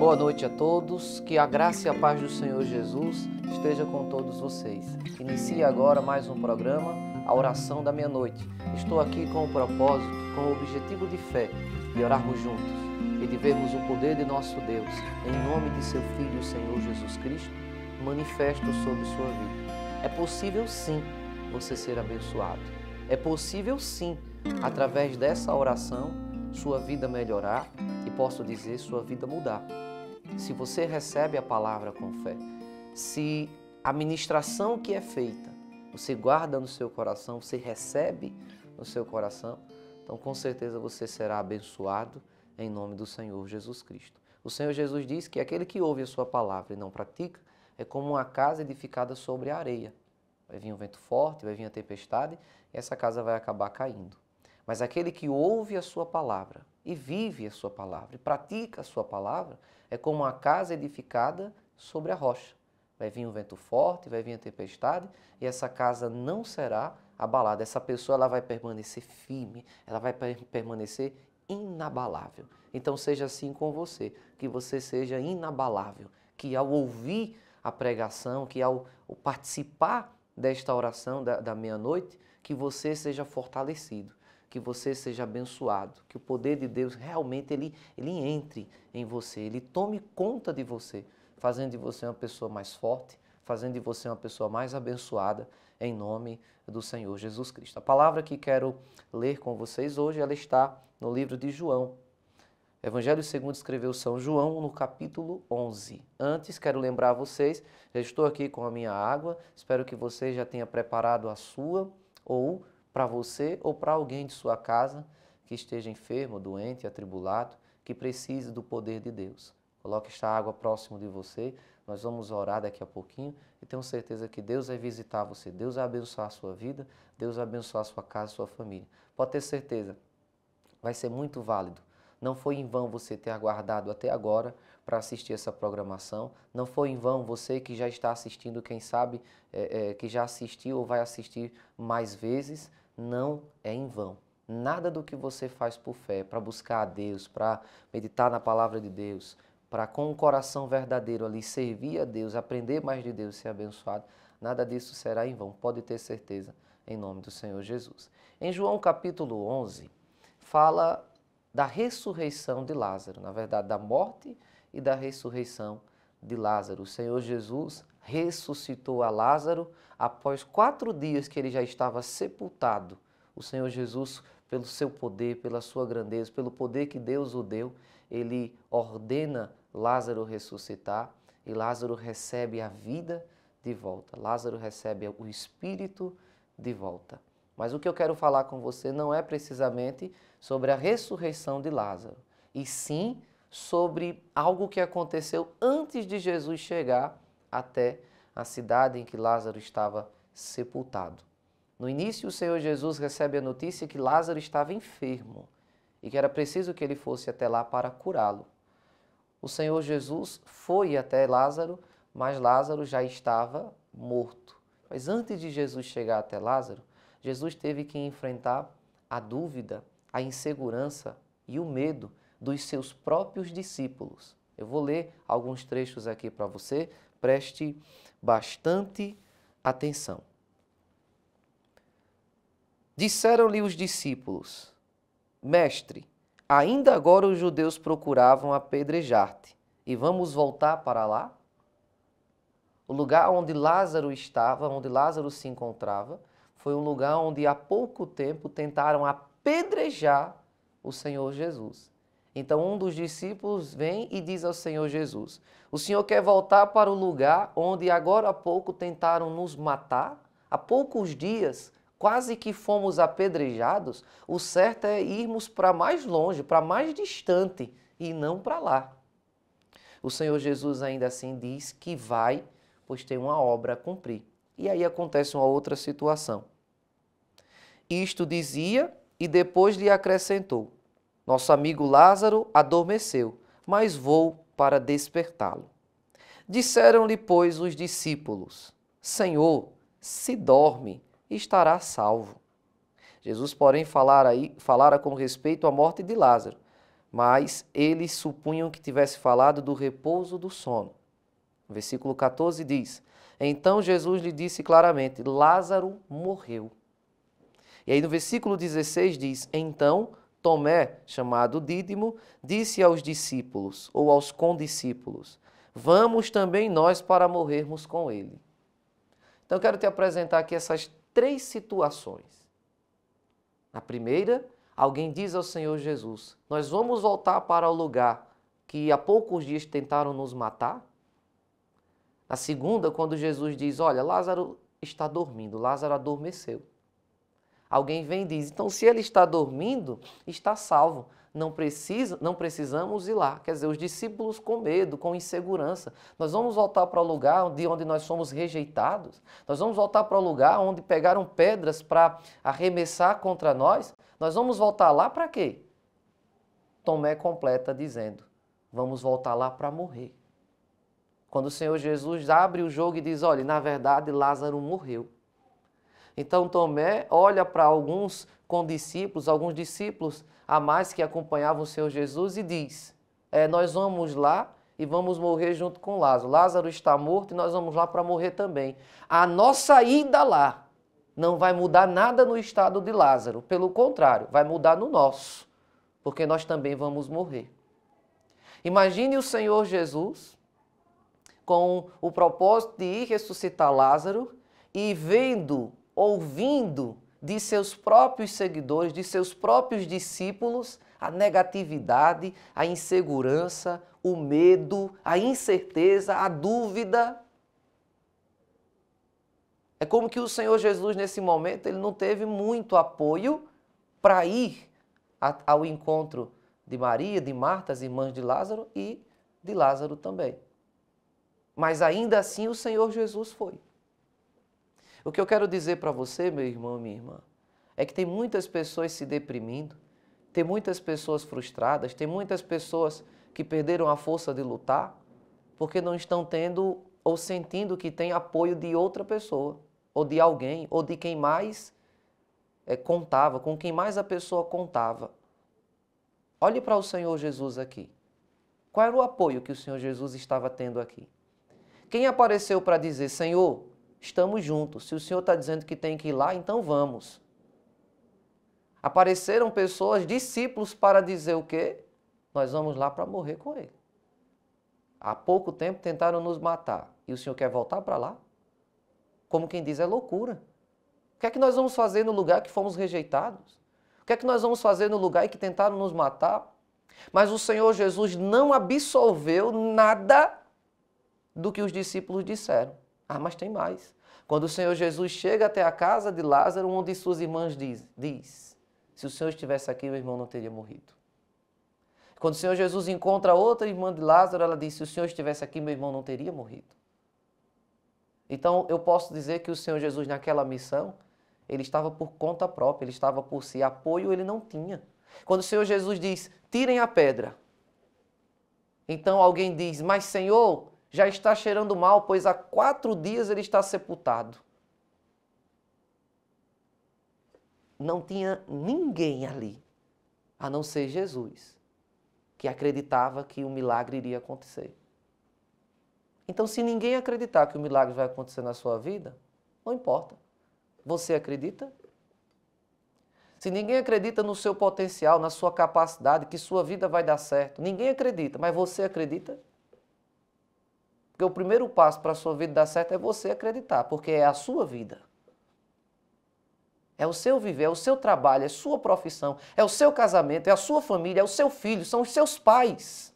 Boa noite a todos, que a graça e a paz do Senhor Jesus esteja com todos vocês. Inicie agora mais um programa, a oração da meia-noite. Estou aqui com o propósito, com o objetivo de fé, de orarmos juntos e de vermos o poder de nosso Deus, em nome de seu Filho, o Senhor Jesus Cristo, manifesto sobre sua vida. É possível sim você ser abençoado. É possível sim, através dessa oração, sua vida melhorar e posso dizer sua vida mudar. Se você recebe a palavra com fé, se a ministração que é feita, você guarda no seu coração, você recebe no seu coração, então com certeza você será abençoado em nome do Senhor Jesus Cristo. O Senhor Jesus diz que aquele que ouve a sua palavra e não pratica é como uma casa edificada sobre a areia vai vir um vento forte, vai vir a tempestade, e essa casa vai acabar caindo. Mas aquele que ouve a sua palavra e vive a sua palavra e pratica a sua palavra é como uma casa edificada sobre a rocha. Vai vir um vento forte, vai vir a tempestade e essa casa não será abalada. Essa pessoa ela vai permanecer firme, ela vai permanecer inabalável. Então seja assim com você, que você seja inabalável, que ao ouvir a pregação, que ao participar desta oração da, da meia-noite, que você seja fortalecido, que você seja abençoado, que o poder de Deus realmente ele, ele entre em você, ele tome conta de você, fazendo de você uma pessoa mais forte, fazendo de você uma pessoa mais abençoada, em nome do Senhor Jesus Cristo. A palavra que quero ler com vocês hoje, ela está no livro de João, Evangelho segundo escreveu São João no capítulo 11. Antes, quero lembrar a vocês, já estou aqui com a minha água, espero que você já tenha preparado a sua, ou para você, ou para alguém de sua casa que esteja enfermo, doente, atribulado, que precise do poder de Deus. Coloque esta água próximo de você, nós vamos orar daqui a pouquinho e tenho certeza que Deus vai visitar você, Deus vai abençoar a sua vida, Deus vai abençoar a sua casa, a sua família. Pode ter certeza, vai ser muito válido não foi em vão você ter aguardado até agora para assistir essa programação. Não foi em vão você que já está assistindo, quem sabe é, é, que já assistiu ou vai assistir mais vezes. Não é em vão. Nada do que você faz por fé, para buscar a Deus, para meditar na palavra de Deus, para com o coração verdadeiro ali servir a Deus, aprender mais de Deus, ser abençoado, nada disso será em vão, pode ter certeza, em nome do Senhor Jesus. Em João capítulo 11, fala da ressurreição de Lázaro, na verdade, da morte e da ressurreição de Lázaro. O Senhor Jesus ressuscitou a Lázaro após quatro dias que ele já estava sepultado. O Senhor Jesus, pelo seu poder, pela sua grandeza, pelo poder que Deus o deu, ele ordena Lázaro ressuscitar e Lázaro recebe a vida de volta. Lázaro recebe o espírito de volta. Mas o que eu quero falar com você não é precisamente sobre a ressurreição de Lázaro, e sim sobre algo que aconteceu antes de Jesus chegar até a cidade em que Lázaro estava sepultado. No início, o Senhor Jesus recebe a notícia que Lázaro estava enfermo e que era preciso que ele fosse até lá para curá-lo. O Senhor Jesus foi até Lázaro, mas Lázaro já estava morto. Mas antes de Jesus chegar até Lázaro, Jesus teve que enfrentar a dúvida a insegurança e o medo dos seus próprios discípulos. Eu vou ler alguns trechos aqui para você, preste bastante atenção. Disseram-lhe os discípulos: Mestre, ainda agora os judeus procuravam apedrejar-te, e vamos voltar para lá? O lugar onde Lázaro estava, onde Lázaro se encontrava, foi um lugar onde há pouco tempo tentaram apedrejar apedrejar o Senhor Jesus. Então um dos discípulos vem e diz ao Senhor Jesus: O Senhor quer voltar para o lugar onde agora há pouco tentaram nos matar? Há poucos dias quase que fomos apedrejados. O certo é irmos para mais longe, para mais distante e não para lá. O Senhor Jesus ainda assim diz que vai, pois tem uma obra a cumprir. E aí acontece uma outra situação. Isto dizia e depois lhe acrescentou: Nosso amigo Lázaro adormeceu, mas vou para despertá-lo. Disseram-lhe, pois, os discípulos: Senhor, se dorme, estará salvo. Jesus, porém, falara, aí, falara com respeito à morte de Lázaro, mas eles supunham que tivesse falado do repouso do sono. versículo 14 diz: Então Jesus lhe disse claramente: Lázaro morreu. E aí no versículo 16 diz: Então Tomé, chamado Dídimo, disse aos discípulos, ou aos condiscípulos: Vamos também nós para morrermos com ele. Então quero te apresentar aqui essas três situações. Na primeira, alguém diz ao Senhor Jesus: Nós vamos voltar para o lugar que há poucos dias tentaram nos matar? Na segunda, quando Jesus diz: Olha, Lázaro está dormindo, Lázaro adormeceu. Alguém vem e diz: então, se ele está dormindo, está salvo. Não, precisa, não precisamos ir lá. Quer dizer, os discípulos com medo, com insegurança. Nós vamos voltar para o lugar de onde nós somos rejeitados. Nós vamos voltar para o lugar onde pegaram pedras para arremessar contra nós. Nós vamos voltar lá para quê? Tomé completa dizendo: vamos voltar lá para morrer. Quando o Senhor Jesus abre o jogo e diz: olha, na verdade, Lázaro morreu. Então Tomé olha para alguns condiscípulos, alguns discípulos a mais que acompanhavam o Senhor Jesus e diz: é, Nós vamos lá e vamos morrer junto com Lázaro. Lázaro está morto e nós vamos lá para morrer também. A nossa ida lá não vai mudar nada no estado de Lázaro, pelo contrário, vai mudar no nosso, porque nós também vamos morrer. Imagine o Senhor Jesus com o propósito de ir ressuscitar Lázaro e vendo ouvindo de seus próprios seguidores, de seus próprios discípulos, a negatividade, a insegurança, o medo, a incerteza, a dúvida. É como que o Senhor Jesus, nesse momento, ele não teve muito apoio para ir ao encontro de Maria, de Marta, as irmãs de Lázaro e de Lázaro também. Mas ainda assim o Senhor Jesus foi. O que eu quero dizer para você, meu irmão, minha irmã, é que tem muitas pessoas se deprimindo, tem muitas pessoas frustradas, tem muitas pessoas que perderam a força de lutar porque não estão tendo ou sentindo que tem apoio de outra pessoa, ou de alguém, ou de quem mais é, contava, com quem mais a pessoa contava. Olhe para o Senhor Jesus aqui. Qual era o apoio que o Senhor Jesus estava tendo aqui? Quem apareceu para dizer, Senhor, estamos juntos. Se o Senhor está dizendo que tem que ir lá, então vamos. Apareceram pessoas, discípulos, para dizer o quê? Nós vamos lá para morrer com ele. Há pouco tempo tentaram nos matar e o Senhor quer voltar para lá? Como quem diz, é loucura. O que é que nós vamos fazer no lugar que fomos rejeitados? O que é que nós vamos fazer no lugar que tentaram nos matar? Mas o Senhor Jesus não absolveu nada do que os discípulos disseram. Ah, mas tem mais. Quando o Senhor Jesus chega até a casa de Lázaro, uma de suas irmãs diz, diz: Se o Senhor estivesse aqui, meu irmão não teria morrido. Quando o Senhor Jesus encontra outra irmã de Lázaro, ela diz: Se o Senhor estivesse aqui, meu irmão não teria morrido. Então, eu posso dizer que o Senhor Jesus, naquela missão, ele estava por conta própria, ele estava por si. Apoio ele não tinha. Quando o Senhor Jesus diz: Tirem a pedra. Então alguém diz: Mas Senhor, já está cheirando mal, pois há quatro dias ele está sepultado. Não tinha ninguém ali, a não ser Jesus, que acreditava que o milagre iria acontecer. Então, se ninguém acreditar que o milagre vai acontecer na sua vida, não importa. Você acredita? Se ninguém acredita no seu potencial, na sua capacidade, que sua vida vai dar certo, ninguém acredita, mas você acredita? Porque o primeiro passo para a sua vida dar certo é você acreditar, porque é a sua vida. É o seu viver, é o seu trabalho, é a sua profissão, é o seu casamento, é a sua família, é o seu filho, são os seus pais.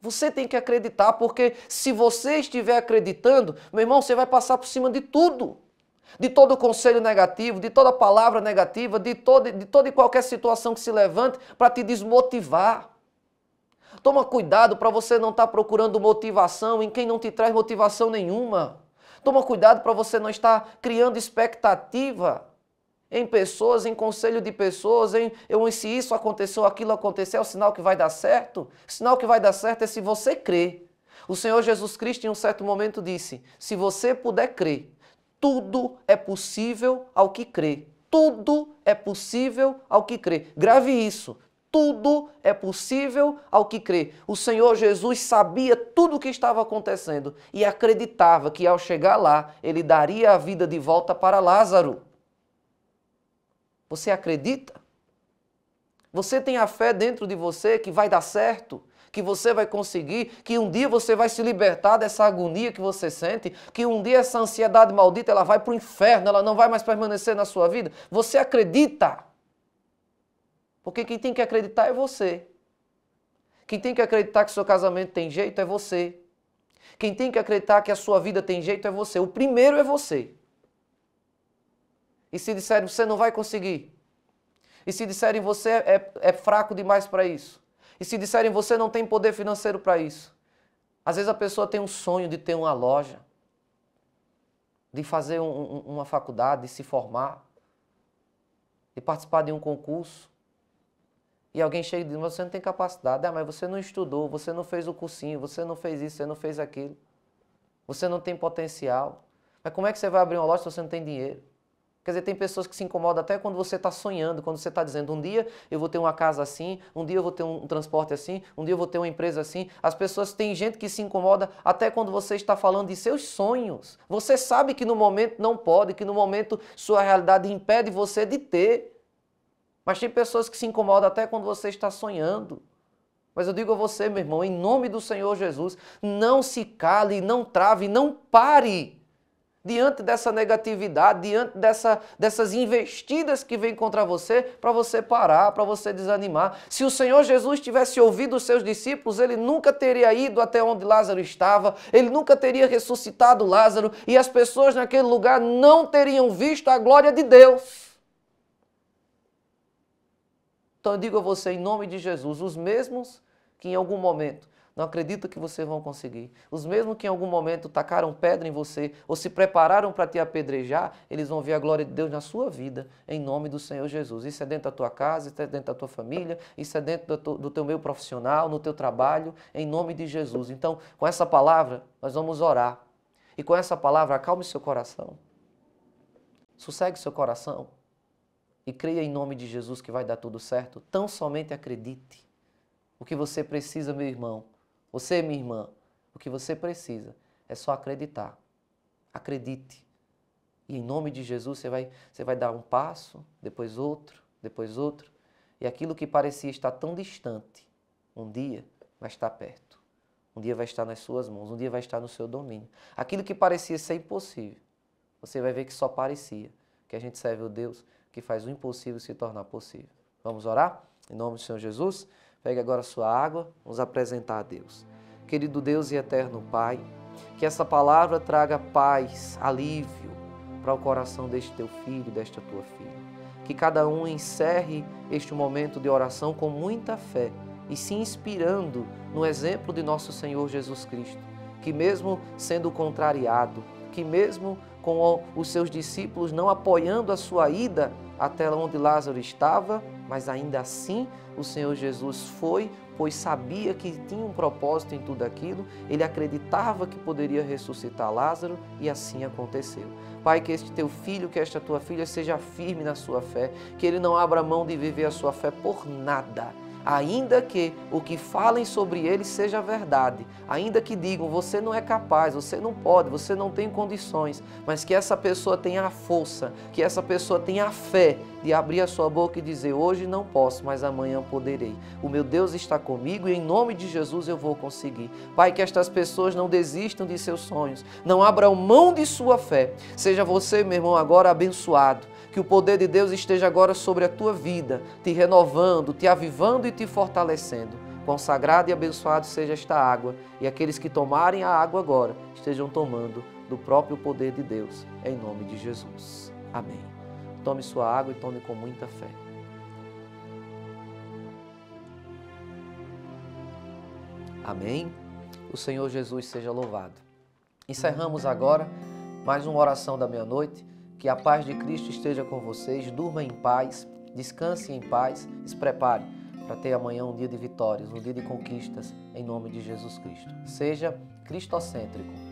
Você tem que acreditar, porque se você estiver acreditando, meu irmão, você vai passar por cima de tudo de todo conselho negativo, de toda palavra negativa, de toda, de toda e qualquer situação que se levante para te desmotivar. Toma cuidado para você não estar tá procurando motivação em quem não te traz motivação nenhuma. Toma cuidado para você não estar criando expectativa em pessoas, em conselho de pessoas, em eu, se isso aconteceu, aquilo aconteceu, é o sinal que vai dar certo? O sinal que vai dar certo é se você crer. O Senhor Jesus Cristo, em um certo momento, disse: se você puder crer, tudo é possível ao que crê. Tudo é possível ao que crê. Grave isso tudo é possível ao que crê. O Senhor Jesus sabia tudo o que estava acontecendo e acreditava que ao chegar lá, ele daria a vida de volta para Lázaro. Você acredita? Você tem a fé dentro de você que vai dar certo? Que você vai conseguir, que um dia você vai se libertar dessa agonia que você sente, que um dia essa ansiedade maldita ela vai para o inferno, ela não vai mais permanecer na sua vida. Você acredita? Porque quem tem que acreditar é você. Quem tem que acreditar que seu casamento tem jeito é você. Quem tem que acreditar que a sua vida tem jeito é você. O primeiro é você. E se disserem você não vai conseguir. E se disserem você é, é fraco demais para isso. E se disserem você não tem poder financeiro para isso. Às vezes a pessoa tem um sonho de ter uma loja, de fazer um, uma faculdade, de se formar, de participar de um concurso. E alguém chega e diz, mas você não tem capacidade. Ah, mas você não estudou, você não fez o cursinho, você não fez isso, você não fez aquilo. Você não tem potencial. Mas como é que você vai abrir uma loja se você não tem dinheiro? Quer dizer, tem pessoas que se incomodam até quando você está sonhando, quando você está dizendo, um dia eu vou ter uma casa assim, um dia eu vou ter um transporte assim, um dia eu vou ter uma empresa assim. As pessoas, têm gente que se incomoda até quando você está falando de seus sonhos. Você sabe que no momento não pode, que no momento sua realidade impede você de ter. Mas tem pessoas que se incomodam até quando você está sonhando. Mas eu digo a você, meu irmão, em nome do Senhor Jesus, não se cale, não trave, não pare diante dessa negatividade, diante dessa, dessas investidas que vêm contra você, para você parar, para você desanimar. Se o Senhor Jesus tivesse ouvido os seus discípulos, ele nunca teria ido até onde Lázaro estava, ele nunca teria ressuscitado Lázaro e as pessoas naquele lugar não teriam visto a glória de Deus. Então eu digo a você, em nome de Jesus, os mesmos que em algum momento não acreditam que você vão conseguir, os mesmos que em algum momento tacaram pedra em você ou se prepararam para te apedrejar, eles vão ver a glória de Deus na sua vida, em nome do Senhor Jesus. Isso é dentro da tua casa, isso é dentro da tua família, isso é dentro do teu meio profissional, no teu trabalho, em nome de Jesus. Então, com essa palavra, nós vamos orar. E com essa palavra, acalme seu coração. Sossegue seu coração e creia em nome de Jesus que vai dar tudo certo. Tão somente acredite. O que você precisa, meu irmão, você, minha irmã, o que você precisa é só acreditar. Acredite. E em nome de Jesus você vai, você vai dar um passo, depois outro, depois outro. E aquilo que parecia estar tão distante, um dia vai estar perto. Um dia vai estar nas suas mãos, um dia vai estar no seu domínio. Aquilo que parecia ser impossível, você vai ver que só parecia, que a gente serve o Deus que faz o impossível se tornar possível. Vamos orar? Em nome do Senhor Jesus, pegue agora a sua água, vamos apresentar a Deus. Querido Deus e eterno Pai, que essa palavra traga paz, alívio para o coração deste teu filho, desta tua filha. Que cada um encerre este momento de oração com muita fé e se inspirando no exemplo de nosso Senhor Jesus Cristo, que mesmo sendo contrariado, que, mesmo com os seus discípulos não apoiando a sua ida até onde Lázaro estava, mas ainda assim o Senhor Jesus foi, pois sabia que tinha um propósito em tudo aquilo, ele acreditava que poderia ressuscitar Lázaro e assim aconteceu. Pai, que este teu filho, que esta tua filha seja firme na sua fé, que ele não abra mão de viver a sua fé por nada ainda que o que falem sobre ele seja verdade, ainda que digam você não é capaz, você não pode, você não tem condições, mas que essa pessoa tenha a força, que essa pessoa tenha a fé de abrir a sua boca e dizer hoje não posso, mas amanhã poderei. O meu Deus está comigo e em nome de Jesus eu vou conseguir. Pai, que estas pessoas não desistam de seus sonhos, não abram mão de sua fé. Seja você, meu irmão, agora abençoado que o poder de Deus esteja agora sobre a tua vida, te renovando, te avivando e te fortalecendo. Consagrado e abençoado seja esta água, e aqueles que tomarem a água agora estejam tomando do próprio poder de Deus, em nome de Jesus. Amém. Tome sua água e tome com muita fé. Amém. O Senhor Jesus seja louvado. Encerramos agora mais uma oração da meia-noite. Que a paz de Cristo esteja com vocês. Durma em paz, descanse em paz se prepare para ter amanhã um dia de vitórias, um dia de conquistas, em nome de Jesus Cristo. Seja cristocêntrico.